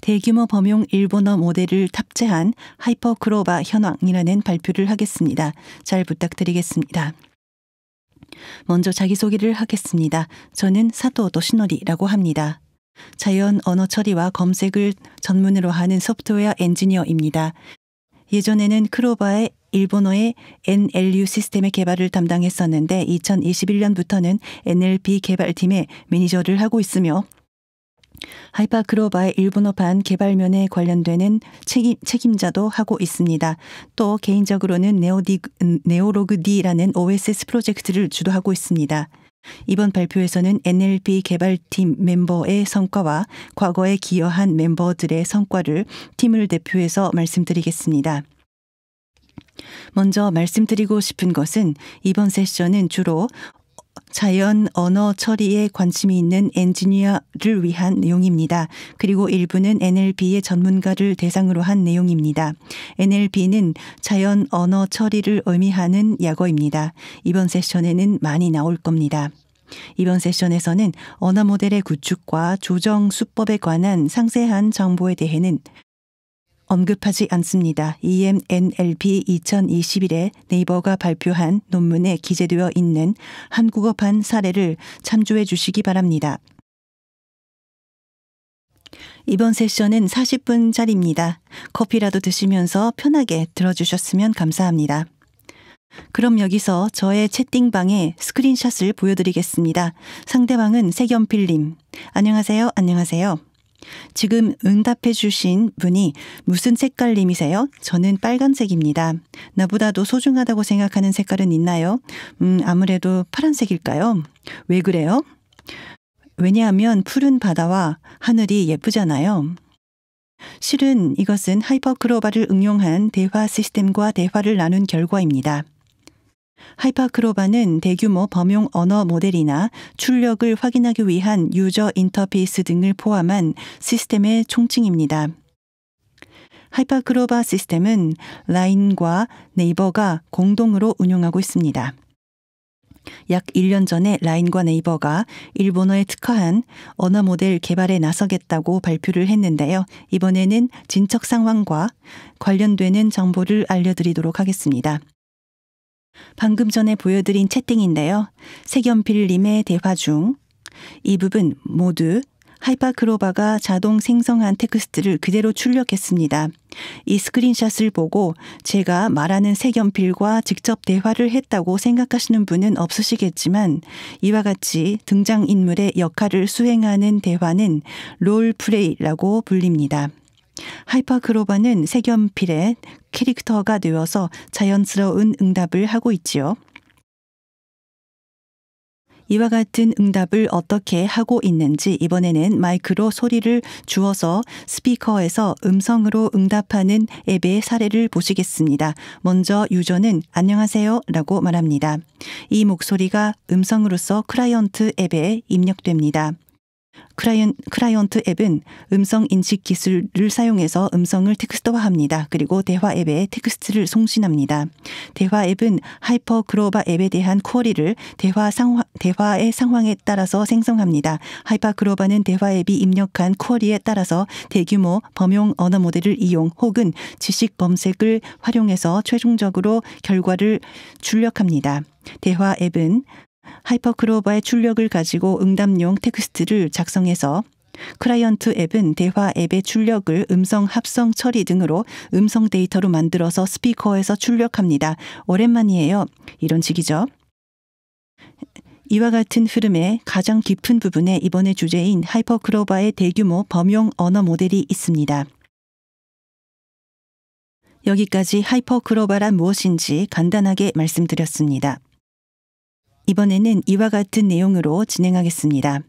대규모 범용 일본어 모델을 탑재한 하이퍼 크로바 현황이라는 발표를 하겠습니다. 잘 부탁드리겠습니다. 먼저 자기소개를 하겠습니다. 저는 사토 도시노리라고 합니다. 자연 언어 처리와 검색을 전문으로 하는 소프트웨어 엔지니어입니다. 예전에는 크로바의 일본어의 NLU 시스템의 개발을 담당했었는데 2021년부터는 NLP 개발팀의 매니저를 하고 있으며 하이파 크로바의 일본어판 개발면에 관련되는 책임, 책임자도 하고 있습니다. 또 개인적으로는 네오디, 네오로그 D라는 OSS 프로젝트를 주도하고 있습니다. 이번 발표에서는 NLP 개발팀 멤버의 성과와 과거에 기여한 멤버들의 성과를 팀을 대표해서 말씀드리겠습니다. 먼저 말씀드리고 싶은 것은 이번 세션은 주로 자연 언어 처리에 관심이 있는 엔지니어를 위한 내용입니다. 그리고 일부는 NLP의 전문가를 대상으로 한 내용입니다. NLP는 자연 언어 처리를 의미하는 약어입니다. 이번 세션에는 많이 나올 겁니다. 이번 세션에서는 언어 모델의 구축과 조정 수법에 관한 상세한 정보에 대해는 언급하지 않습니다. EMNLP 2021에 네이버가 발표한 논문에 기재되어 있는 한국어판 사례를 참조해 주시기 바랍니다. 이번 세션은 40분짜리입니다. 커피라도 드시면서 편하게 들어주셨으면 감사합니다. 그럼 여기서 저의 채팅방에 스크린샷을 보여드리겠습니다. 상대방은 세견필님. 안녕하세요, 안녕하세요. 지금 응답해 주신 분이 무슨 색깔님이세요? 저는 빨간색입니다. 나보다도 소중하다고 생각하는 색깔은 있나요? 음, 아무래도 파란색일까요? 왜 그래요? 왜냐하면 푸른 바다와 하늘이 예쁘잖아요. 실은 이것은 하이퍼글로벌을 응용한 대화 시스템과 대화를 나눈 결과입니다. 하이파크로바는 대규모 범용 언어 모델이나 출력을 확인하기 위한 유저 인터페이스 등을 포함한 시스템의 총칭입니다. 하이파크로바 시스템은 라인과 네이버가 공동으로 운영하고 있습니다. 약 1년 전에 라인과 네이버가 일본어에 특화한 언어 모델 개발에 나서겠다고 발표를 했는데요. 이번에는 진척 상황과 관련되는 정보를 알려드리도록 하겠습니다. 방금 전에 보여드린 채팅인데요. 세견필님의 대화 중 이 부분 모두 하이파크로바가 자동 생성한 텍스트를 그대로 출력했습니다. 이 스크린샷을 보고 제가 말하는 색연필과 직접 대화를 했다고 생각하시는 분은 없으시겠지만 이와 같이 등장인물의 역할을 수행하는 대화는 롤플레이라고 불립니다. 하이퍼그로바는 색연필의 캐릭터가 되어서 자연스러운 응답을 하고 있지요. 이와 같은 응답을 어떻게 하고 있는지 이번에는 마이크로 소리를 주어서 스피커에서 음성으로 응답하는 앱의 사례를 보시겠습니다. 먼저 유저는 안녕하세요 라고 말합니다. 이 목소리가 음성으로서 클라이언트 앱에 입력됩니다. 크라이언, 크라이언트 앱은 음성 인식 기술을 사용해서 음성을 텍스트화합니다. 그리고 대화 앱에 텍스트를 송신합니다. 대화 앱은 하이퍼 그로바 앱에 대한 쿼리를 대화 상황, 대화의 상황에 따라서 생성합니다. 하이퍼 그로바는 대화 앱이 입력한 쿼리에 따라서 대규모 범용 언어 모델을 이용 혹은 지식 검색을 활용해서 최종적으로 결과를 출력합니다. 대화 앱은 하이퍼클로바의 출력을 가지고 응답용 텍스트를 작성해서 클라이언트 앱은 대화 앱의 출력을 음성 합성 처리 등으로 음성 데이터로 만들어서 스피커에서 출력합니다. 오랜만이에요. 이런 식이죠. 이와 같은 흐름의 가장 깊은 부분에 이번의 주제인 하이퍼클로바의 대규모 범용 언어 모델이 있습니다. 여기까지 하이퍼클로바란 무엇인지 간단하게 말씀드렸습니다. 이번에는 이와 같은 내용으로 진행하겠습니다.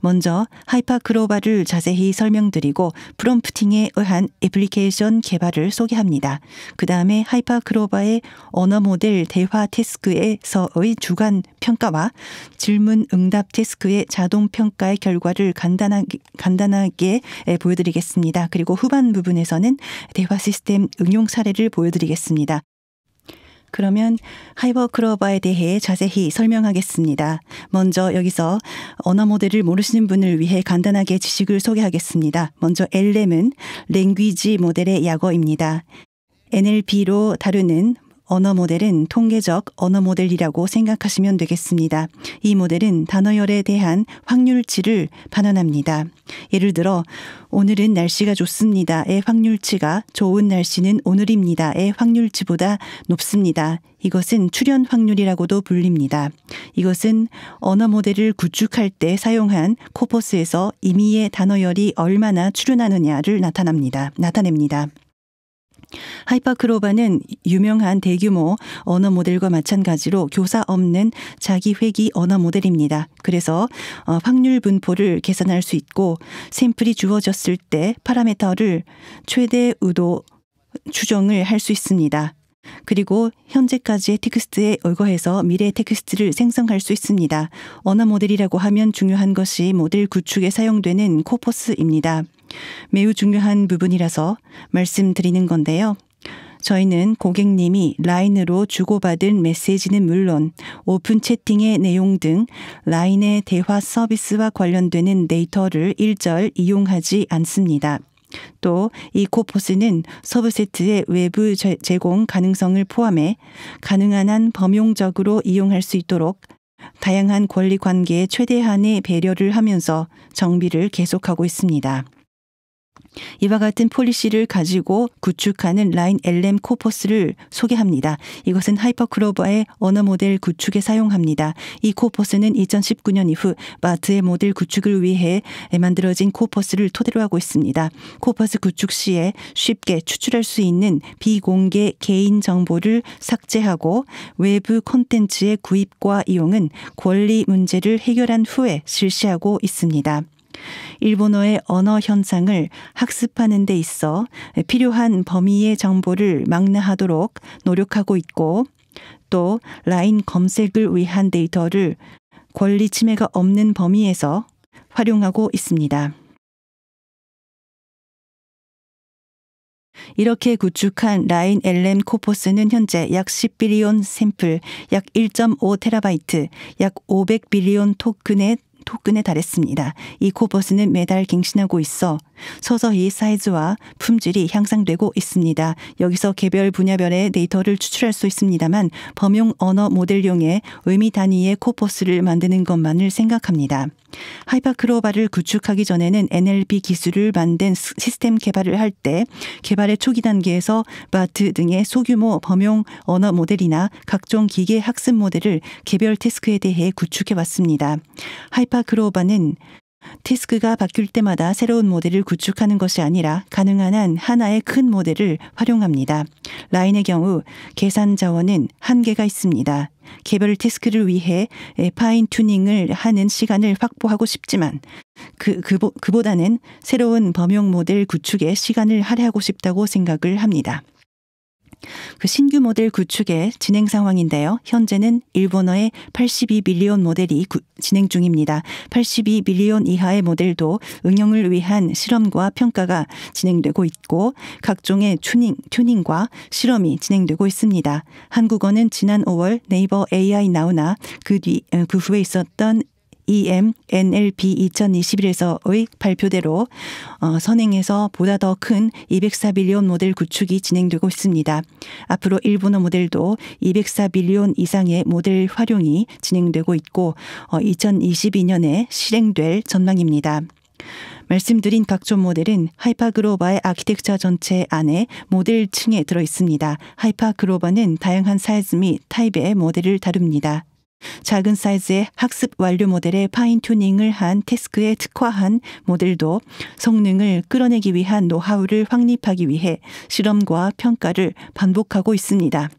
먼저 하이파 크로바를 자세히 설명드리고 프롬프팅에 의한 애플리케이션 개발을 소개합니다. 그 다음에 하이파 크로바의 언어 모델 대화 테스크에서의 주간 평가와 질문 응답 테스크의 자동 평가의 결과를 간단하게, 간단하게 예, 보여드리겠습니다. 그리고 후반 부분에서는 대화 시스템 응용 사례를 보여드리겠습니다. 그러면 하이버 크로바에 대해 자세히 설명하겠습니다. 먼저 여기서 언어 모델을 모르시는 분을 위해 간단하게 지식을 소개하겠습니다. 먼저 LM은 랭귀지 모델의 약어입니다. NLP로 다루는 언어 모델은 통계적 언어 모델이라고 생각하시면 되겠습니다. 이 모델은 단어열에 대한 확률치를 반환합니다. 예를 들어, 오늘은 날씨가 좋습니다의 확률치가 좋은 날씨는 오늘입니다의 확률치보다 높습니다. 이것은 출현 확률이라고도 불립니다. 이것은 언어 모델을 구축할 때 사용한 코퍼스에서 임의의 단어열이 얼마나 출현하느냐를 나타납니다. 나타냅니다. 하이파크로바는 유명한 대규모 언어 모델과 마찬가지로 교사 없는 자기 회기 언어 모델입니다. 그래서 어, 확률 분포를 계산할 수 있고 샘플이 주어졌을 때 파라메터를 최대 의도 추정을 할 수 있습니다. 그리고 현재까지의 텍스트에 의거해서 미래의 텍스트를 생성할 수 있습니다. 언어 모델이라고 하면 중요한 것이 모델 구축에 사용되는 코퍼스입니다. 매우 중요한 부분이라서 말씀드리는 건데요. 저희는 고객님이 라인으로 주고받은 메시지는 물론 오픈 채팅의 내용 등 라인의 대화 서비스와 관련되는 데이터를 일절 이용하지 않습니다. 또이 코포스는 서브세트의 외부 제공 가능성을 포함해 가능한 한 범용적으로 이용할 수 있도록 다양한 권리 관계에 최대한의 배려를 하면서 정비를 계속하고 있습니다. 이와 같은 폴리시를 가지고 구축하는 라인 LM 코퍼스를 소개합니다. 이것은 하이퍼크로버의 언어 모델 구축에 사용합니다. 이 코퍼스는 2019년 이후 마트의 모델 구축을 위해 만들어진 코퍼스를 토대로 하고 있습니다. 코퍼스 구축 시에 쉽게 추출할 수 있는 비공개 개인 정보를 삭제하고 외부 콘텐츠의 구입과 이용은 권리 문제를 해결한 후에 실시하고 있습니다. 일본어의 언어 현상을 학습하는 데 있어 필요한 범위의 정보를 망라하도록 노력하고 있고 또 라인 검색을 위한 데이터를 권리 침해가 없는 범위에서 활용하고 있습니다. 이렇게 구축한 라인 LM 코포스는 현재 약 10빌리온 샘플, 약1.5 테라바이트, 약 500빌리온 토큰의 토큰에 달했습니다. 이 코버스는 매달 갱신하고 있어 서서히 사이즈와 품질이 향상되고 있습니다. 여기서 개별 분야별의 데이터를 추출할 수 있습니다만 범용 언어 모델용의 의미 단위의 코버스를 만드는 것만을 생각합니다. 하이파크로바를 구축하기 전에는 NLP 기술을 만든 시스템 개발을 할 때 개발의 초기 단계에서 바트 등의 소규모 범용 언어 모델이나 각종 기계 학습 모델을 개별 테스크에 대해 구축해 왔습니다. 하이파크로바는 테스크가 바뀔 때마다 새로운 모델을 구축하는 것이 아니라 가능한 한 하나의 큰 모델을 활용합니다. 라인의 경우 계산 자원은 한계가 있습니다. 개별 디스크를 위해 파인 튜닝을 하는 시간을 확보하고 싶지만 그, 그 그보다는 새로운 범용 모델 구축에 시간을 할애하고 싶다고 생각을 합니다. 그 신규 모델 구축의 진행 상황인데요. 현재는 일본어의 82밀리온 모델이 구, 진행 중입니다. 82밀리온 이하의 모델도 응용을 위한 실험과 평가가 진행되고 있고 각종의 튜닝, 튜닝과 실험이 진행되고 있습니다. 한국어는 지난 5월 네이버 AI 나오나 그 뒤, 어, 그 후에 있었던 EM n l p 2021에서의 발표대로 어, 선행해서 보다 더 큰 204빌리온 모델 구축이 진행되고 있습니다. 앞으로 일본어 모델도 204빌리온 이상의 모델 활용이 진행되고 있고 어, 2022년에 실행될 전망입니다. 말씀드린 각종 모델은 하이파그로바의 아키텍처 전체 안에 모델층에 들어 있습니다. 하이파그로바는 다양한 사이즈 및 타입의 모델을 다룹니다. 작은 사이즈의 학습 완료 모델의 파인 튜닝을 한 태스크에 특화한 모델도 성능을 끌어내기 위한 노하우를 확립하기 위해 실험과 평가를 반복하고 있습니다.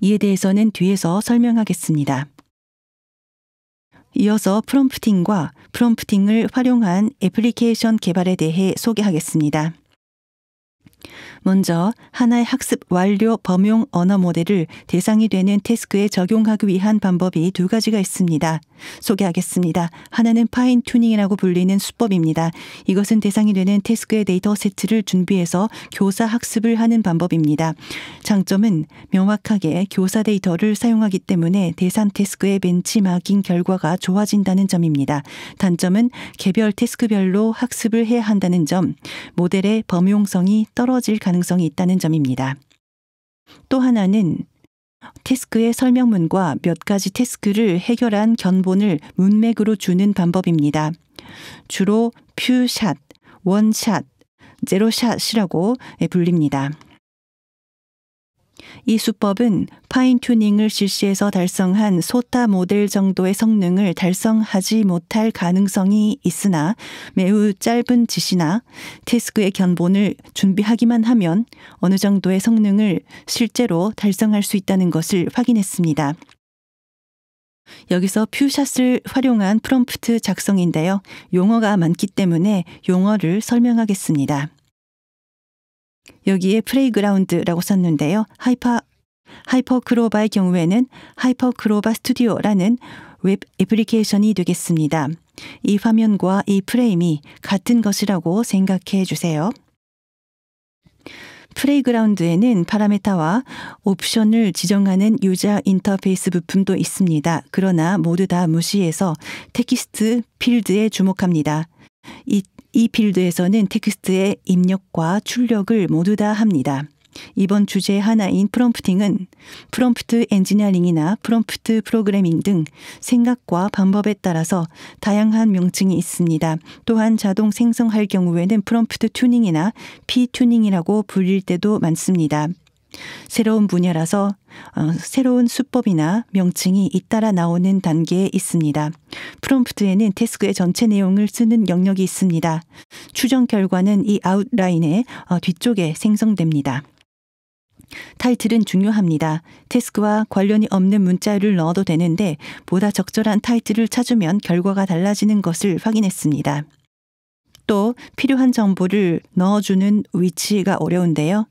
이에 대해서는 뒤에서 설명하겠습니다. 이어서 프롬프팅과 프롬프팅을 활용한 애플리케이션 개발에 대해 소개하겠습니다. 먼저 하나의 학습 완료 범용 언어 모델을 대상이 되는 태스크에 적용하기 위한 방법이 두 가지가 있습니다. 소개하겠습니다. 하나는 파인 튜닝이라고 불리는 수법입니다. 이것은 대상이 되는 태스크의 데이터 세트를 준비해서 교사 학습을 하는 방법입니다. 장점은 명확하게 교사 데이터를 사용하기 때문에 대상 태스크의 벤치마킹 결과가 좋아진다는 점입니다. 단점은 개별 태스크별로 학습을 해야 한다는 점, 모델의 범용성이 떨어지 이어질 가능성이 있다는 점입니다. 또 하나는 태스크의 설명문과 몇 가지 태스크를 해결한 견본을 문맥으로 주는 방법입니다. 주로 퓨샷, 원샷, 제로샷이라고 불립니다. 이 수법은 파인 튜닝을 실시해서 달성한 소타 모델 정도의 성능을 달성하지 못할 가능성이 있으나 매우 짧은 짓이나 테스크의 견본을 준비하기만 하면 어느 정도의 성능을 실제로 달성할 수 있다는 것을 확인했습니다. 여기서 퓨샷을 활용한 프롬프트 작성인데요. 용어가 많기 때문에 용어를 설명하겠습니다. 여기에 프레이그라운드라고 썼는데요. 하이파 하이퍼크로바의 경우에는 하이퍼크로바 스튜디오라는 웹 애플리케이션이 되겠습니다. 이 화면과 이 프레임이 같은 것이라고 생각해 주세요. 프레이그라운드에는 파라메타와 옵션을 지정하는 유저 인터페이스 부품도 있습니다. 그러나 모두 다 무시해서 텍스트 필드에 주목합니다. 이빌드에서는 텍스트의 입력과 출력을 모두 다 합니다. 이번 주제 하나인 프롬프팅은 프롬프트 엔지니어링이나 프롬프트 프로그래밍 등 생각과 방법에 따라서 다양한 명칭이 있습니다. 또한 자동 생성할 경우에는 프롬프트 튜닝이나 피튜닝이라고 불릴 때도 많습니다. 새로운 분야라서 어, 새로운 수법이나 명칭이 잇따라 나오는 단계에 있습니다. 프롬프트에는 태스크의 전체 내용을 쓰는 영역이 있습니다. 추정 결과는 이 아웃라인의 어, 뒤쪽에 생성됩니다. 타이틀은 중요합니다. 태스크와 관련이 없는 문자를 넣어도 되는데 보다 적절한 타이틀을 찾으면 결과가 달라지는 것을 확인했습니다. 또 필요한 정보를 넣어주는 위치가 어려운데요.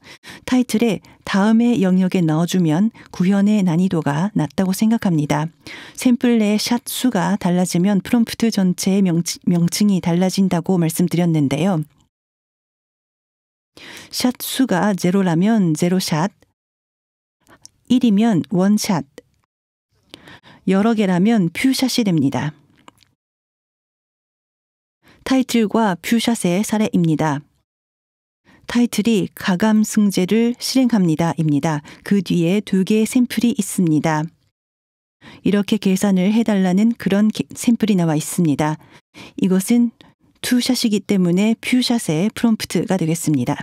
타이틀에 다음의 영역에 넣어주면 구현의 난이도가 낮다고 생각합니다. 샘플 내 샷 수가 달라지면 프롬프트 전체의 명치, 명칭이 달라진다고 말씀드렸는데요. 샷 수가 제로라면 제로샷, 1이면 원샷, 여러 개라면 퓨샷이 됩니다. 타이틀과 뷰샷의 사례입니다. 타이틀이 가감 승제를 실행합니다입니다. 그 뒤에 두 개의 샘플이 있습니다. 이렇게 계산을 해달라는 그런 샘플이 나와 있습니다. 이것은 투샷이기 때문에 퓨샷의 프롬프트가 되겠습니다.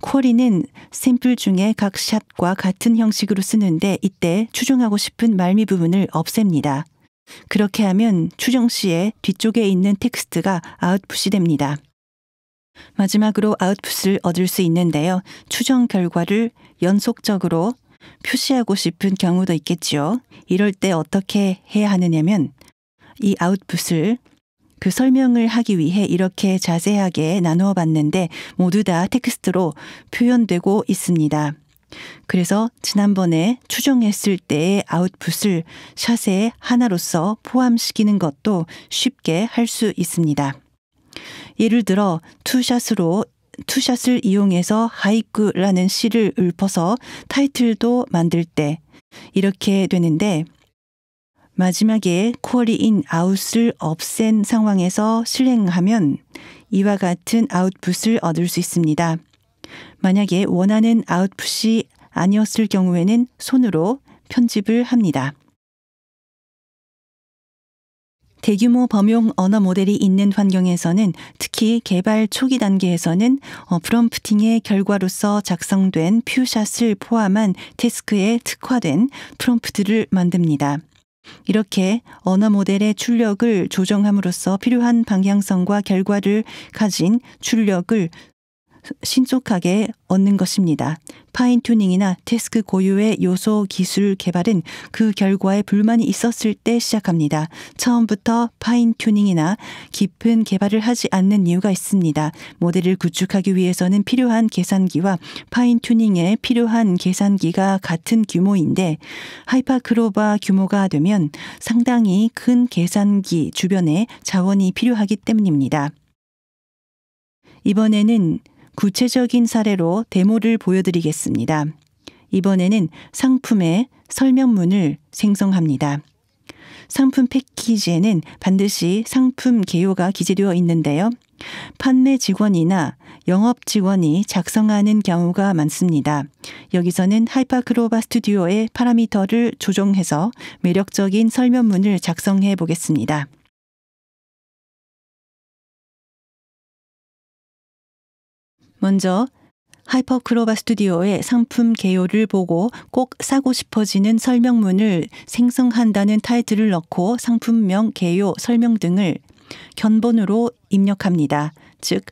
쿼리는 샘플 중에 각 샷과 같은 형식으로 쓰는데 이때 추종하고 싶은 말미 부분을 없앱니다. 그렇게 하면 추정 씨의 뒤쪽에 있는 텍스트가 아웃풋이 됩니다. 마지막으로 아웃풋을 얻을 수 있는데요. 추정 결과를 연속적으로 표시하고 싶은 경우도 있겠지요. 이럴 때 어떻게 해야 하느냐면 이 아웃풋을 그 설명을 하기 위해 이렇게 자세하게 나누어 봤는데 모두 다 텍스트로 표현되고 있습니다. 그래서 지난번에 추정했을 때의 아웃풋을 샷의 하나로서 포함시키는 것도 쉽게 할 수 있습니다. 예를 들어 투샷으로 투샷을 이용해서 하이쿠라는 시를 읊어서 타이틀도 만들 때 이렇게 되는데 마지막에 쿼리인 아웃을 없앤 상황에서 실행하면 이와 같은 아웃풋을 얻을 수 있습니다. 만약에 원하는 아웃풋이 아니었을 경우에는 손으로 편집을 합니다. 대규모 범용 언어 모델이 있는 환경에서는 특히 개발 초기 단계에서는 어, 프롬프팅의 결과로서 작성된 퓨샷을 포함한 태스크에 특화된 프롬프트를 만듭니다. 이렇게 언어 모델의 출력을 조정함으로써 필요한 방향성과 결과를 가진 출력을 신속하게 얻는 것입니다. 파인 튜닝이나 테스크 고유의 요소 기술 개발은 그 결과에 불만이 있었을 때 시작합니다. 처음부터 파인 튜닝이나 깊은 개발을 하지 않는 이유가 있습니다. 모델을 구축하기 위해서는 필요한 계산기와 파인 튜닝에 필요한 계산기가 같은 규모인데 하이파크로바 규모가 되면 상당히 큰 계산기 주변에 자원이 필요하기 때문입니다. 이번에는 구체적인 사례로 데모를 보여드리겠습니다. 이번에는 상품의 설명문을 생성합니다. 상품 패키지에는 반드시 상품 개요가 기재되어 있는데요. 판매 직원이나 영업 직원이 작성하는 경우가 많습니다. 여기서는 하이파크로바 스튜디오의 파라미터를 조정해서 매력적인 설명문을 작성해 보겠습니다. 먼저 하이퍼 크로바 스튜디오의 상품 개요를 보고 꼭 사고 싶어지는 설명문을 생성한다는 타이틀을 넣고 상품명, 개요, 설명 등을 견본으로 입력합니다. 즉,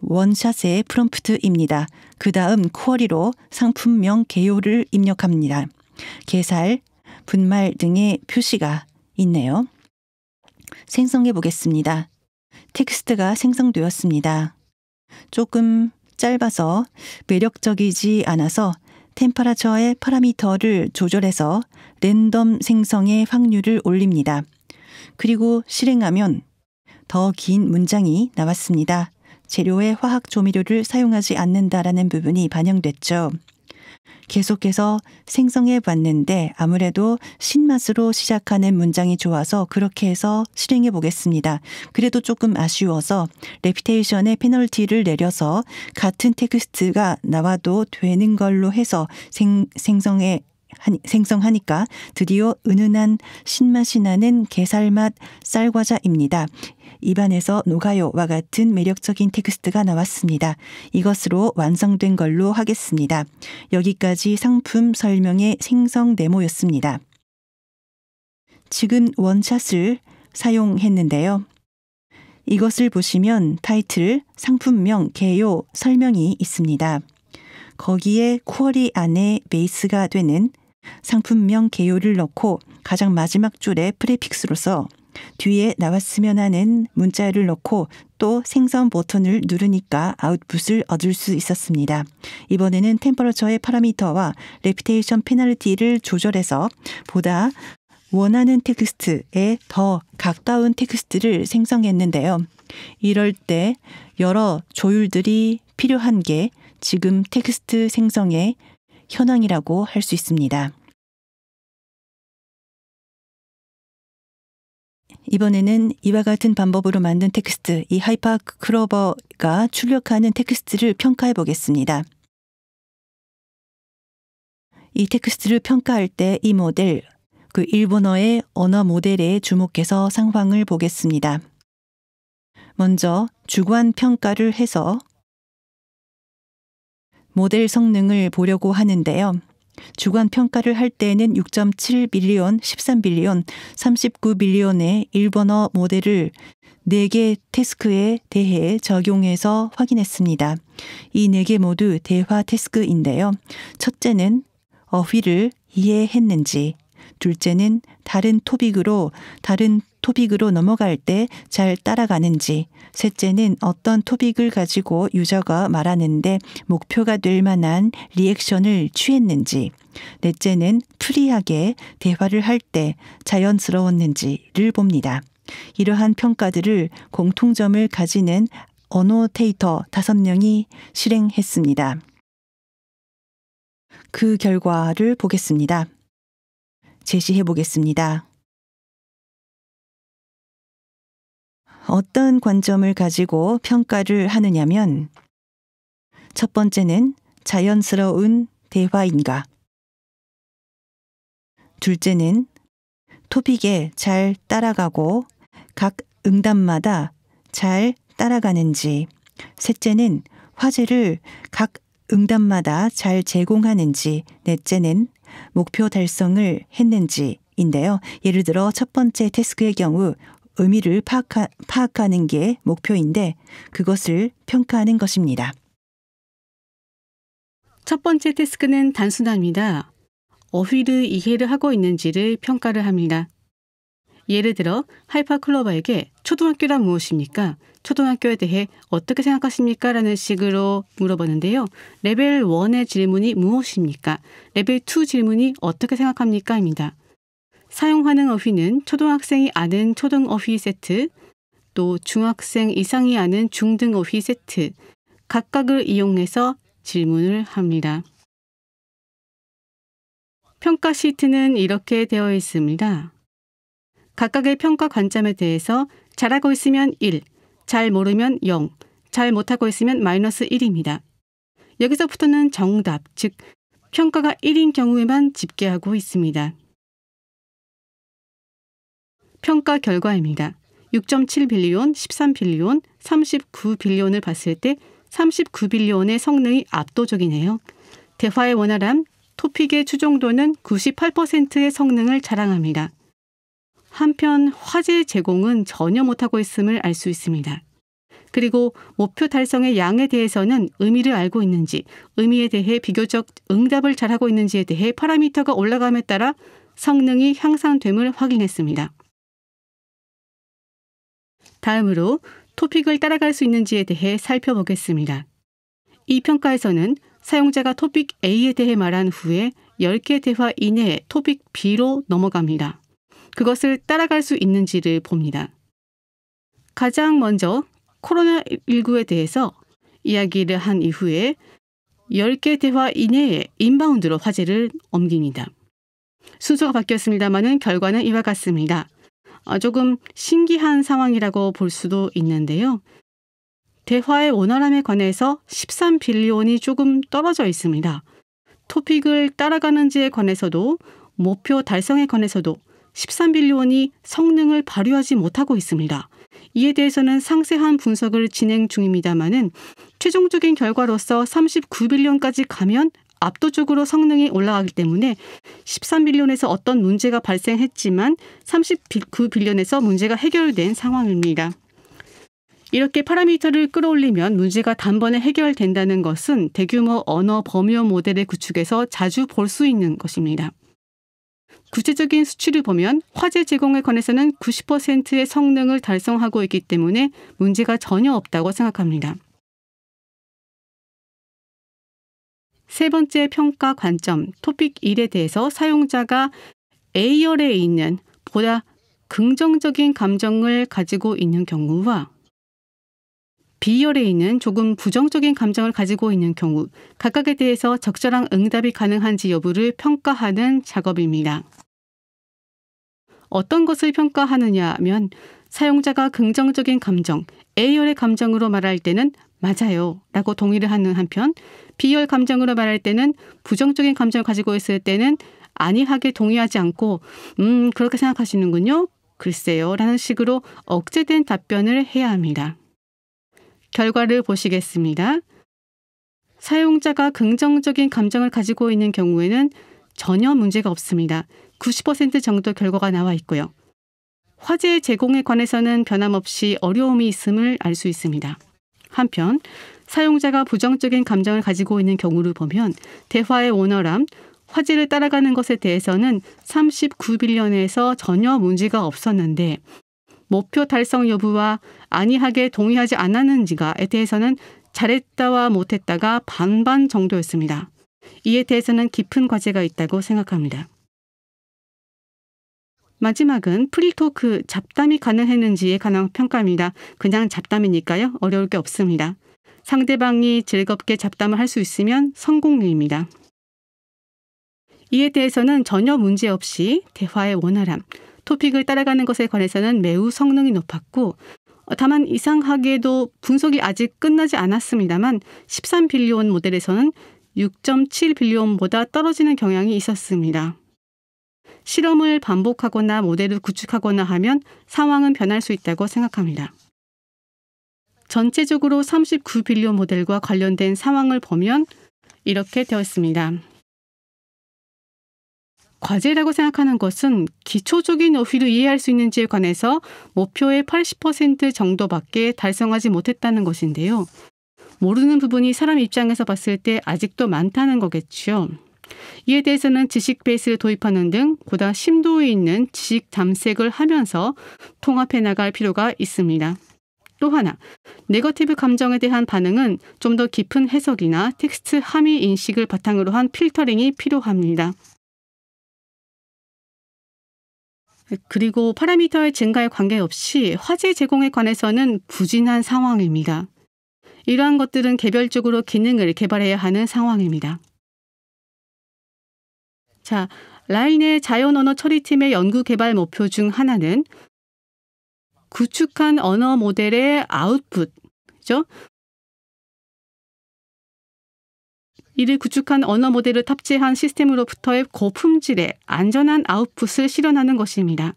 원샷의 프롬프트입니다. 그 다음 쿼리로 상품명 개요를 입력합니다. 개살, 분말 등의 표시가 있네요. 생성해 보겠습니다. 텍스트가 생성되었습니다. 조금 짧아서 매력적이지 않아서 템퍼라처의 파라미터를 조절해서 랜덤 생성의 확률을 올립니다. 그리고 실행하면 더 긴 문장이 나왔습니다. 재료에 화학 조미료를 사용하지 않는다라는 부분이 반영됐죠. 계속해서 생성해 봤는데 아무래도 신맛으로 시작하는 문장이 좋아서 그렇게 해서 실행해 보겠습니다. 그래도 조금 아쉬워서 레피테이션의 페널티를 내려서 같은 텍스트가 나와도 되는 걸로 해서 생, 생성해 생성하니까 드디어 은은한 신맛이 나는 게살맛 쌀과자입니다. 입안에서 녹아요와 같은 매력적인 텍스트가 나왔습니다. 이것으로 완성된 걸로 하겠습니다. 여기까지 상품 설명의 생성 네모였습니다. 지금 원샷을 사용했는데요. 이것을 보시면 타이틀, 상품명, 개요, 설명이 있습니다. 거기에 쿼리 안에 베이스가 되는 상품명 개요를 넣고 가장 마지막 줄에 프리픽스로서 뒤에 나왔으면 하는 문자를 넣고 또 생선 버튼을 누르니까 아웃풋을 얻을 수 있었습니다. 이번에는 템퍼러처의 파라미터와 레피테이션 페널티를 조절해서 보다 원하는 텍스트에 더 가까운 텍스트를 생성했는데요. 이럴 때 여러 조율들이 필요한 게 지금 텍스트 생성의 현황이라고 할 수 있습니다. 이번에는 이와 같은 방법으로 만든 텍스트, 이 하이파 크로버가 출력하는 텍스트를 평가해 보겠습니다. 이 텍스트를 평가할 때 이 모델, 그 일본어의 언어 모델에 주목해서 상황을 보겠습니다. 먼저 주관 평가를 해서 모델 성능을 보려고 하는데요. 주간 평가를 할 때에는 6.7빌리언, 13빌리언, 39빌리언의 일본어 모델을 4개 테스크에 대해 적용해서 확인했습니다. 이 4개 모두 대화 테스크인데요. 첫째는 어휘를 이해했는지, 둘째는 다른 토픽으로 다른 토픽으로 넘어갈 때 잘 따라가는지, 셋째는 어떤 토픽을 가지고 유저가 말하는데 목표가 될 만한 리액션을 취했는지, 넷째는 프리하게 대화를 할 때 자연스러웠는지를 봅니다. 이러한 평가들을 공통점을 가지는 언어테이터 5명이 실행했습니다. 그 결과를 보겠습니다. 제시해 보겠습니다. 어떤 관점을 가지고 평가를 하느냐면 첫 번째는 자연스러운 대화인가. 둘째는 토픽에 잘 따라가고 각 응답마다 잘 따라가는지. 셋째는 화제를 각 응답마다 잘 제공하는지. 넷째는 목표 달성을 했는지인데요. 예를 들어 첫 번째 태스크의 경우 의미를 파악하, 는게 목표인데 그것을 평가하는 것입니다. 첫 번째 태스크는 단순합니다. 어휘를 이해를 하고 있는지를 평가를 합니다. 예를 들어 하이파클로버에게 초등학교란 무엇입니까? 초등학교에 대해 어떻게 생각하십니까? 라는 식으로 물어보는데요. 레벨 1의 질문이 무엇입니까? 레벨 2 질문이 어떻게 생각합니까? 입니다. 사용하는 어휘는 초등학생이 아는 초등 어휘 세트, 또 중학생 이상이 아는 중등 어휘 세트, 각각을 이용해서 질문을 합니다. 평가 시트는 이렇게 되어 있습니다. 각각의 평가 관점에 대해서 잘하고 있으면 1, 잘 모르면 0, 잘 못하고 있으면 마이너스 1입니다. 여기서부터는 정답, 즉 평가가 1인 경우에만 집계하고 있습니다. 평가 결과입니다. 6.7빌리온, 13빌리온, 39빌리온을 봤을 때 39빌리온의 성능이 압도적이네요. 대화의 원활함, 토픽의 추정도는 98%의 성능을 자랑합니다. 한편 화재 제공은 전혀 못하고 있음을 알 수 있습니다. 그리고 목표 달성의 양에 대해서는 의미를 알고 있는지, 의미에 대해 비교적 응답을 잘하고 있는지에 대해 파라미터가 올라감에 따라 성능이 향상됨을 확인했습니다. 다음으로 토픽을 따라갈 수 있는지에 대해 살펴보겠습니다. 이 평가에서는 사용자가 토픽 A에 대해 말한 후에 10개 대화 이내에 토픽 B로 넘어갑니다. 그것을 따라갈 수 있는지를 봅니다. 가장 먼저 코로나19에 대해서 이야기를 한 이후에 10개 대화 이내에 인바운드로 화제를 옮깁니다. 순서가 바뀌었습니다만은 결과는 이와 같습니다. 어, 조금 신기한 상황이라고 볼 수도 있는데요. 대화의 원활함에 관해서 13빌리온이 조금 떨어져 있습니다. 토픽을 따라가는지에 관해서도 목표 달성에 관해서도 13빌리온이 성능을 발휘하지 못하고 있습니다. 이에 대해서는 상세한 분석을 진행 중입니다만은 최종적인 결과로서 39빌리온까지 가면 압도적으로 성능이 올라가기 때문에 13빌리온에서 어떤 문제가 발생했지만 39빌리온에서 문제가 해결된 상황입니다. 이렇게 파라미터를 끌어올리면 문제가 단번에 해결된다는 것은 대규모 언어 범위 모델의 구축에서 자주 볼 수 있는 것입니다. 구체적인 수치를 보면 화재 제공에 관해서는 90%의 성능을 달성하고 있기 때문에 문제가 전혀 없다고 생각합니다. 세 번째 평가 관점, 토픽 1에 대해서 사용자가 A열에 있는 보다 긍정적인 감정을 가지고 있는 경우와 비열에 있는 조금 부정적인 감정을 가지고 있는 경우 각각에 대해서 적절한 응답이 가능한지 여부를 평가하는 작업입니다. 어떤 것을 평가하느냐 하면 사용자가 긍정적인 감정, A열의 감정으로 말할 때는 맞아요 라고 동의를 하는 한편 B열 감정으로 말할 때는 부정적인 감정을 가지고 있을 때는 안이하게 동의하지 않고 음 그렇게 생각하시는군요 글쎄요 라는 식으로 억제된 답변을 해야 합니다. 결과를 보시겠습니다. 사용자가 긍정적인 감정을 가지고 있는 경우에는 전혀 문제가 없습니다. 90% 정도 결과가 나와 있고요. 화재 제공에 관해서는 변함없이 어려움이 있음을 알 수 있습니다. 한편 사용자가 부정적인 감정을 가지고 있는 경우를 보면 대화의 원활함, 화재를 따라가는 것에 대해서는 39빌리언에서 전혀 문제가 없었는데 목표 달성 여부와 안이하게 동의하지 않았는지가에 대해서는 잘했다와 못했다가 반반 정도였습니다. 이에 대해서는 깊은 과제가 있다고 생각합니다. 마지막은 프리토크 그 잡담이 가능했는지에 관한 평가입니다. 그냥 잡담이니까요. 어려울 게 없습니다. 상대방이 즐겁게 잡담을 할 수 있으면 성공입니다. 률 이에 대해서는 전혀 문제없이 대화의 원활함, 토픽을 따라가는 것에 관해서는 매우 성능이 높았고 어, 다만 이상하게도 분석이 아직 끝나지 않았습니다만 13빌리온 모델에서는 6.7빌리온보다 떨어지는 경향이 있었습니다. 실험을 반복하거나 모델을 구축하거나 하면 상황은 변할 수 있다고 생각합니다. 전체적으로 39빌리온 모델과 관련된 상황을 보면 이렇게 되었습니다. 과제라고 생각하는 것은 기초적인 어휘를 이해할 수 있는지에 관해서 목표의 80% 정도밖에 달성하지 못했다는 것인데요. 모르는 부분이 사람 입장에서 봤을 때 아직도 많다는 거겠죠 이에 대해서는 지식 베이스를 도입하는 등 보다 심도 있는 지식 담색을 하면서 통합해 나갈 필요가 있습니다. 또 하나, 네거티브 감정에 대한 반응은 좀 더 깊은 해석이나 텍스트 함의 인식을 바탕으로 한 필터링이 필요합니다. 그리고 파라미터의 증가에 관계없이 화재 제공에 관해서는 부진한 상황입니다. 이러한 것들은 개별적으로 기능을 개발해야 하는 상황입니다. 자, 라인의 자연 언어 처리팀의 연구 개발 목표 중 하나는 구축한 언어 모델의 아웃풋, 그죠 이를 구축한 언어 모델을 탑재한 시스템으로부터의 고품질의 안전한 아웃풋을 실현하는 것입니다.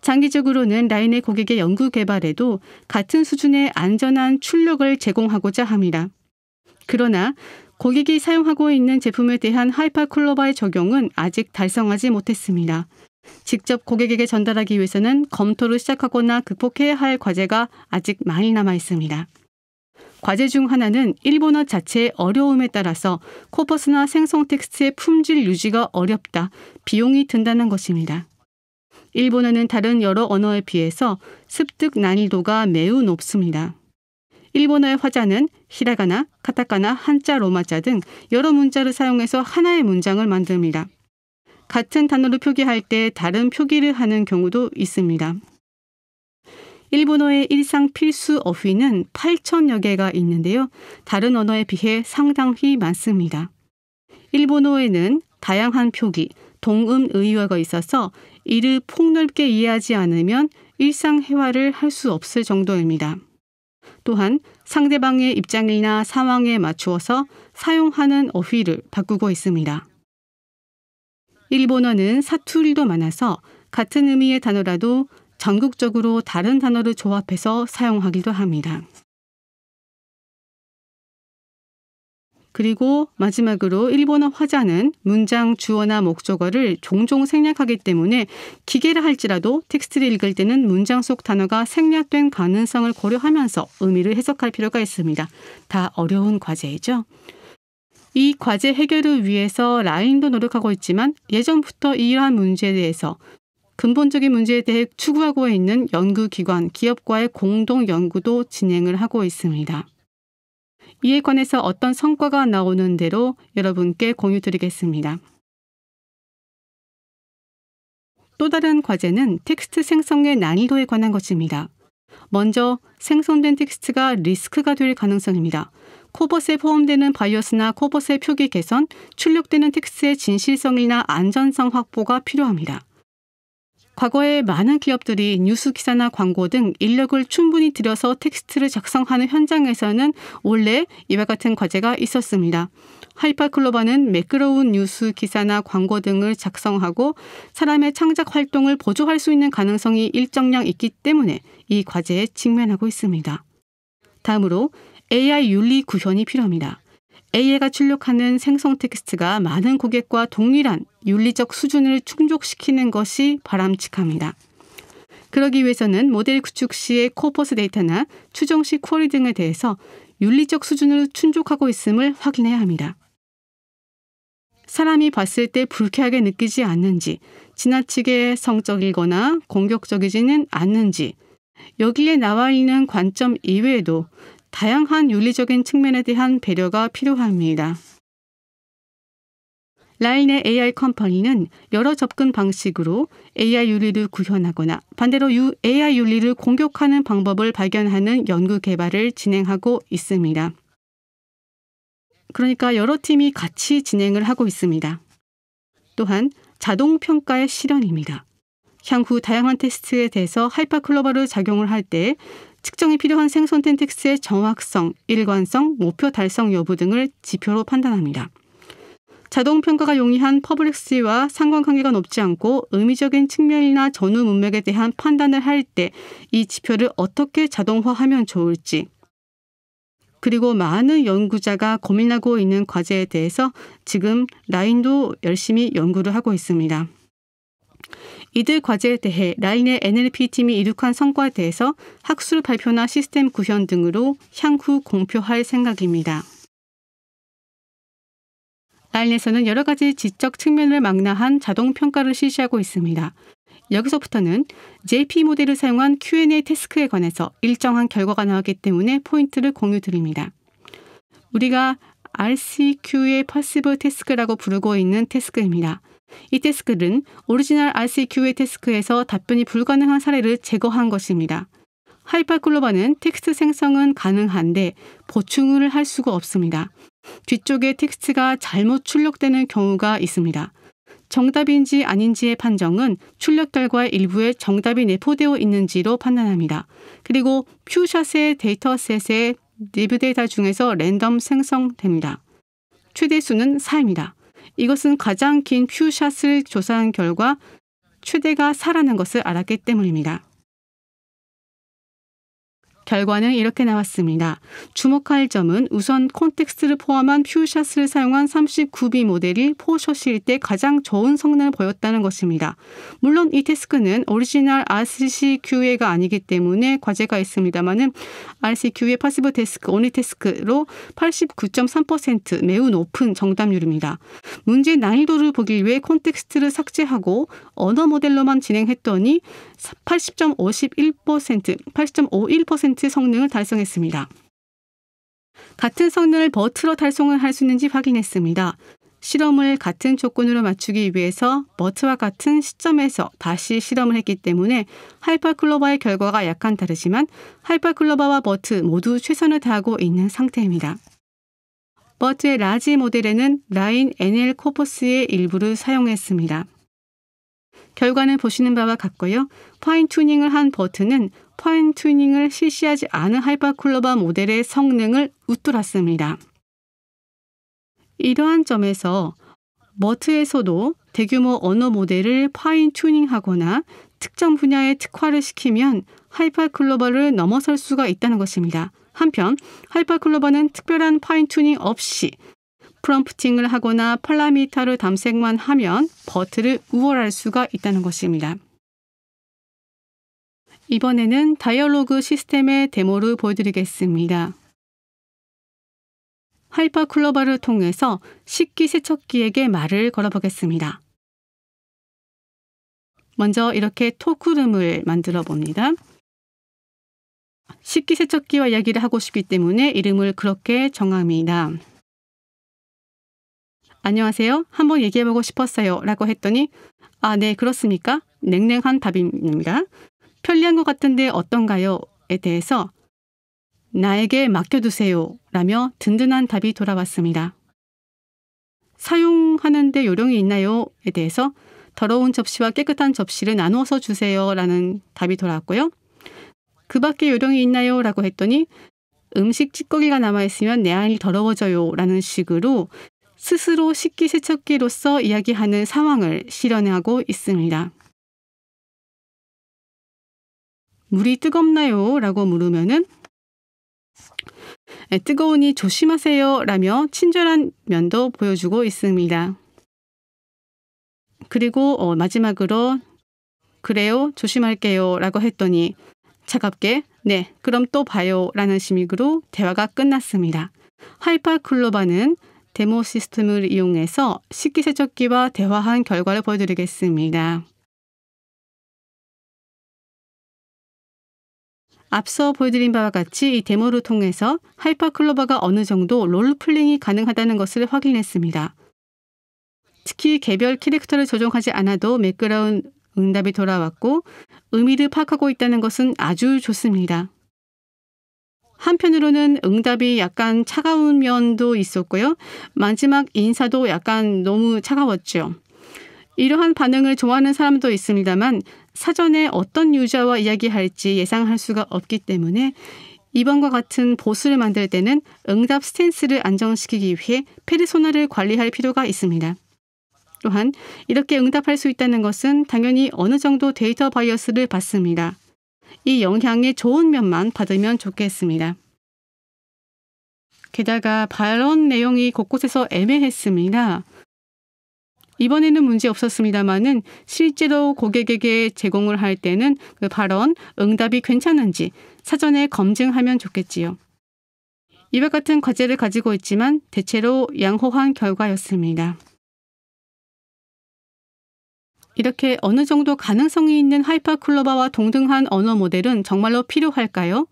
장기적으로는 라인의 고객의 연구 개발에도 같은 수준의 안전한 출력을 제공하고자 합니다. 그러나 고객이 사용하고 있는 제품에 대한 하이파클로바의 적용은 아직 달성하지 못했습니다. 직접 고객에게 전달하기 위해서는 검토를 시작하거나 극복해야 할 과제가 아직 많이 남아 있습니다. 과제 중 하나는 일본어 자체의 어려움에 따라서 코퍼스나 생성 텍스트의 품질 유지가 어렵다, 비용이 든다는 것입니다. 일본어는 다른 여러 언어에 비해서 습득 난이도가 매우 높습니다. 일본어의 화자는 히라가나, 카타카나, 한자, 로마자 등 여러 문자를 사용해서 하나의 문장을 만듭니다. 같은 단어로 표기할 때 다른 표기를 하는 경우도 있습니다. 일본어의 일상 필수 어휘는 8천여 개가 있는데요. 다른 언어에 비해 상당히 많습니다. 일본어에는 다양한 표기, 동음 의화가 있어서 이를 폭넓게 이해하지 않으면 일상 회화를 할 수 없을 정도입니다. 또한 상대방의 입장이나 상황에 맞추어서 사용하는 어휘를 바꾸고 있습니다. 일본어는 사투리도 많아서 같은 의미의 단어라도 전국적으로 다른 단어를 조합해서 사용하기도 합니다. 그리고 마지막으로 일본어 화자는 문장 주어나 목적어를 종종 생략하기 때문에 기계를 할지라도 텍스트를 읽을 때는 문장 속 단어가 생략된 가능성을 고려하면서 의미를 해석할 필요가 있습니다. 다 어려운 과제이죠. 이 과제 해결을 위해서 라인도 노력하고 있지만 예전부터 이러한 문제에 대해서 근본적인 문제에 대해 추구하고 있는 연구기관, 기업과의 공동 연구도 진행을 하고 있습니다. 이에 관해서 어떤 성과가 나오는 대로 여러분께 공유 드리겠습니다. 또 다른 과제는 텍스트 생성의 난이도에 관한 것입니다. 먼저 생성된 텍스트가 리스크가 될 가능성입니다. 코벗에 포함되는 바이어스나 코벗의 표기 개선, 출력되는 텍스트의 진실성이나 안전성 확보가 필요합니다. 과거에 많은 기업들이 뉴스 기사나 광고 등 인력을 충분히 들여서 텍스트를 작성하는 현장에서는 원래 이와 같은 과제가 있었습니다. 하이파클로바는 매끄러운 뉴스 기사나 광고 등을 작성하고 사람의 창작 활동을 보조할 수 있는 가능성이 일정량 있기 때문에 이 과제에 직면하고 있습니다. 다음으로 AI 윤리 구현이 필요합니다. AI가 출력하는 생성 텍스트가 많은 고객과 동일한 윤리적 수준을 충족시키는 것이 바람직합니다. 그러기 위해서는 모델 구축 시의 코퍼스 데이터나 추정 시 쿼리 등에 대해서 윤리적 수준을 충족하고 있음을 확인해야 합니다. 사람이 봤을 때 불쾌하게 느끼지 않는지, 지나치게 성적이거나 공격적이지는 않는지, 여기에 나와 있는 관점 이외에도 다양한 윤리적인 측면에 대한 배려가 필요합니다. 라인의 AI 컴퍼니는 여러 접근 방식으로 AI 윤리를 구현하거나 반대로 AI 윤리를 공격하는 방법을 발견하는 연구 개발을 진행하고 있습니다. 그러니까 여러 팀이 같이 진행을 하고 있습니다. 또한 자동 평가의 실현입니다. 향후 다양한 테스트에 대해서 하이퍼클로버를 작용을 할때 측정이 필요한 생선 텐텍스의 정확성, 일관성, 목표 달성 여부 등을 지표로 판단합니다. 자동 평가가 용이한 퍼블릭스와 상관관계가 높지 않고 의미적인 측면이나 전후 문맥에 대한 판단을 할 때 이 지표를 어떻게 자동화하면 좋을지 그리고 많은 연구자가 고민하고 있는 과제에 대해서 지금 라인도 열심히 연구를 하고 있습니다. 이들 과제에 대해 라인의 NLP팀이 이룩한 성과에 대해서 학술 발표나 시스템 구현 등으로 향후 공표할 생각입니다. 라인에서는 여러 가지 지적 측면을 망라한 자동 평가를 실시하고 있습니다. 여기서부터는 JP 모델을 사용한 Q&A 테스크에 관해서 일정한 결과가 나왔기 때문에 포인트를 공유드립니다. 우리가 RCQ의 Possible 태스크라고 부르고 있는 테스크입니다 이 태스크는 오리지널 r c q a 태스크에서 답변이 불가능한 사례를 제거한 것입니다. 하이파클로바는 텍스트 생성은 가능한데 보충을 할 수가 없습니다. 뒤쪽에 텍스트가 잘못 출력되는 경우가 있습니다. 정답인지 아닌지의 판정은 출력 결과 일부에 정답이 내포되어 있는지로 판단합니다. 그리고 퓨샷의 데이터셋의 리뷰 데이터 중에서 랜덤 생성됩니다. 최대수는 4입니다. 이것은 가장 긴 큐샷을 조사한 결과 최대가 사라는 것을 알았기 때문입니다. 결과는 이렇게 나왔습니다. 주목할 점은 우선 콘텍스트를 포함한 퓨샷을 사용한 39B 모델이 포셔시일 때 가장 좋은 성능을 보였다는 것입니다. 물론 이 테스크는 오리지널 RCQA가 아니기 때문에 과제가 있습니다만은 RCQA 파시브 테스크 오니 테스크로 89.3% 매우 높은 정답률입니다. 문제 난이도를 보기 위해 콘텍스트를 삭제하고 언어 모델로만 진행했더니 80.51% 80.51% 100% 성능을 달성했습니다. 같은 성능을 버트로 달성을 할 수 있는지 확인했습니다. 실험을 같은 조건으로 맞추기 위해서 버트와 같은 시점에서 다시 실험을 했기 때문에 하이퍼클로바의 결과가 약간 다르지만 하이퍼클로바와 버트 모두 최선을 다하고 있는 상태입니다. 버트의 라지 모델에는 라인 NL 코퍼스의 일부를 사용했습니다. 결과는 보시는 바와 같고요. 파인 튜닝을 한 버트는 파인 튜닝을 실시하지 않은 하이퍼쿨러바 모델의 성능을 웃돌았습니다. 이러한 점에서 머트에서도 대규모 언어 모델을 파인 튜닝하거나 특정 분야에 특화를 시키면 하이퍼클로버를 넘어설 수가 있다는 것입니다. 한편 하이퍼클로버는 특별한 파인 튜닝 없이 프롬프팅을 하거나 팔라미터를 담색만 하면 버트를 우월할 수가 있다는 것입니다. 이번에는 다이얼로그 시스템의 데모를 보여드리겠습니다. 하이퍼클로바를 통해서 식기 세척기에게 말을 걸어보겠습니다. 먼저 이렇게 토크룸을 만들어 봅니다. 식기 세척기와 이야기를 하고 싶기 때문에 이름을 그렇게 정합니다. 안녕하세요. 한번 얘기해보고 싶었어요. 라고 했더니, 아, 네, 그렇습니까? 냉랭한 답입니다. 편리한 것 같은데 어떤가요?에 대해서 나에게 맡겨두세요 라며 든든한 답이 돌아왔습니다. 사용하는데 요령이 있나요?에 대해서 더러운 접시와 깨끗한 접시를 나누어서 주세요 라는 답이 돌아왔고요. 그 밖에 요령이 있나요? 라고 했더니 음식 찌꺼기가 남아있으면 내 안이 더러워져요 라는 식으로 스스로 식기 세척기로서 이야기하는 상황을 실현하고 있습니다. 물이 뜨겁나요? 라고 물으면은 뜨거우니 조심하세요 라며 친절한 면도 보여주고 있습니다. 그리고 어, 마지막으로 그래요 조심할게요 라고 했더니 차갑게 네 그럼 또 봐요 라는 식으로 대화가 끝났습니다. 하이파클로바는 데모 시스템을 이용해서 식기세척기와 대화한 결과를 보여드리겠습니다. 앞서 보여드린 바와 같이 이 데모를 통해서 하이퍼클로버가 어느 정도 롤플링이 가능하다는 것을 확인했습니다. 특히 개별 캐릭터를 조정하지 않아도 매끄러운 응답이 돌아왔고 의미를 파악하고 있다는 것은 아주 좋습니다. 한편으로는 응답이 약간 차가운 면도 있었고요. 마지막 인사도 약간 너무 차가웠죠. 이러한 반응을 좋아하는 사람도 있습니다만 사전에 어떤 유저와 이야기할지 예상할 수가 없기 때문에 이번과 같은 보수를 만들 때는 응답 스탠스를 안정시키기 위해 페르소나를 관리할 필요가 있습니다. 또한 이렇게 응답할 수 있다는 것은 당연히 어느 정도 데이터 바이어스를 받습니다. 이 영향의 좋은 면만 받으면 좋겠습니다. 게다가 발언 내용이 곳곳에서 애매했습니다. 이번에는 문제 없었습니다만은 실제로 고객에게 제공을 할 때는 그 발언, 응답이 괜찮은지 사전에 검증하면 좋겠지요. 이와 같은 과제를 가지고 있지만 대체로 양호한 결과였습니다. 이렇게 어느 정도 가능성이 있는 하이퍼클로바와 동등한 언어 모델은 정말로 필요할까요?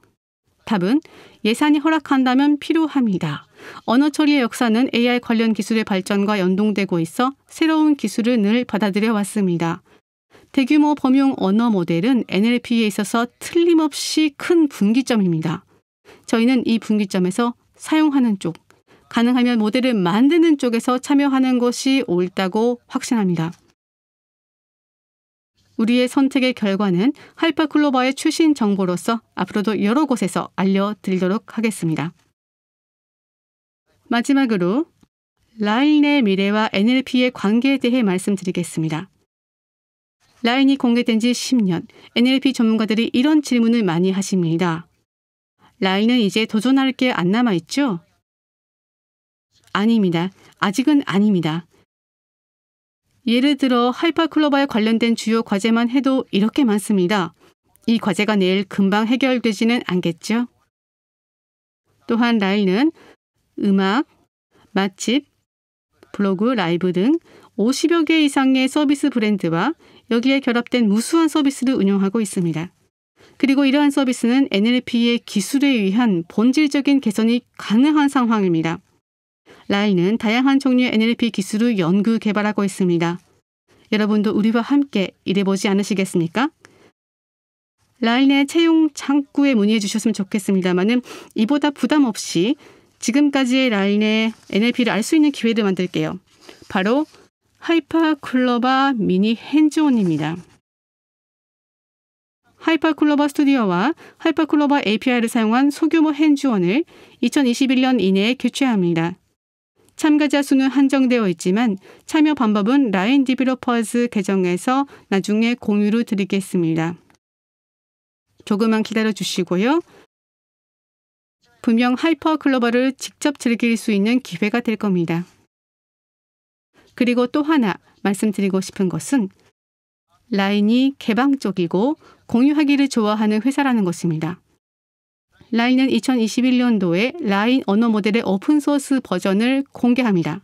답은 예산이 허락한다면 필요합니다. 언어 처리의 역사는 AI 관련 기술의 발전과 연동되고 있어 새로운 기술을 늘 받아들여 왔습니다. 대규모 범용 언어 모델은 NLP에 있어서 틀림없이 큰 분기점입니다. 저희는 이 분기점에서 사용하는 쪽, 가능하면 모델을 만드는 쪽에서 참여하는 것이 옳다고 확신합니다. 우리의 선택의 결과는 할파클로버의 최신 정보로서 앞으로도 여러 곳에서 알려드리도록 하겠습니다. 마지막으로 라인의 미래와 NLP의 관계에 대해 말씀드리겠습니다. 라인이 공개된 지 10년, NLP 전문가들이 이런 질문을 많이 하십니다. 라인은 이제 도전할 게 안 남아있죠? 아닙니다. 아직은 아닙니다. 예를 들어 하이퍼클로바에 관련된 주요 과제만 해도 이렇게 많습니다. 이 과제가 내일 금방 해결되지는 않겠죠? 또한 라인은 음악, 맛집, 블로그, 라이브 등 50여 개 이상의 서비스 브랜드와 여기에 결합된 무수한 서비스를 운영하고 있습니다. 그리고 이러한 서비스는 NLP의 기술에 의한 본질적인 개선이 가능한 상황입니다. 라인은 다양한 종류의 NLP 기술을 연구 개발하고 있습니다. 여러분도 우리와 함께 일해보지 않으시겠습니까? 라인의 채용 창구에 문의해 주셨으면 좋겠습니다만은 이보다 부담 없이 지금까지의 라인의 NLP를 알 수 있는 기회를 만들게요. 바로 하이파쿨러바 미니 핸즈온입니다. 하이파쿨러바 스튜디오와 하이파쿨러바 API를 사용한 소규모 핸즈온을 2021년 이내에 개최합니다. 참가자 수는 한정되어 있지만 참여 방법은 라인 디벨로퍼즈 계정에서 나중에 공유로 드리겠습니다. 조금만 기다려 주시고요. 분명 하이퍼 글로벌을 직접 즐길 수 있는 기회가 될 겁니다. 그리고 또 하나 말씀드리고 싶은 것은 라인이 개방적이고 공유하기를 좋아하는 회사라는 것입니다. 라인은 2021년도에 라인 언어 모델의 오픈소스 버전을 공개합니다.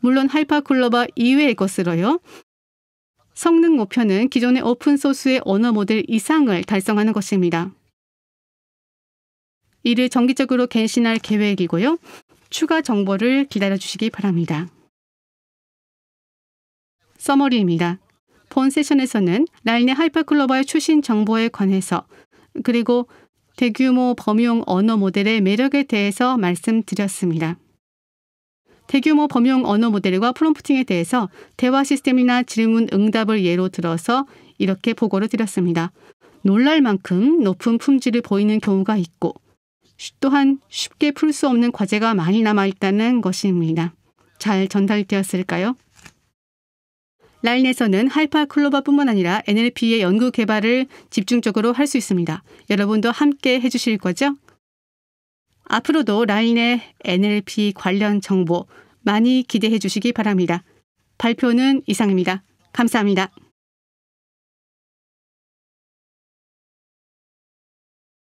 물론 하이퍼 글로바 이외의 것으로요. 성능 목표는 기존의 오픈소스의 언어 모델 이상을 달성하는 것입니다. 이를 정기적으로 갱신할 계획이고요. 추가 정보를 기다려 주시기 바랍니다. 서머리입니다. 본 세션에서는 라인의 하이퍼클로바의 최신 정보에 관해서 그리고 대규모 범용 언어 모델의 매력에 대해서 말씀드렸습니다. 대규모 범용 언어 모델과 프롬프팅에 대해서 대화 시스템이나 질문 응답을 예로 들어서 이렇게 보고를 드렸습니다. 놀랄 만큼 높은 품질을 보이는 경우가 있고 또한 쉽게 풀 수 없는 과제가 많이 남아있다는 것입니다. 잘 전달되었을까요? 라인에서는 하이파 클로바뿐만 아니라 NLP의 연구 개발을 집중적으로 할 수 있습니다. 여러분도 함께 해주실 거죠? 앞으로도 라인의 NLP 관련 정보 많이 기대해 주시기 바랍니다. 발표는 이상입니다. 감사합니다.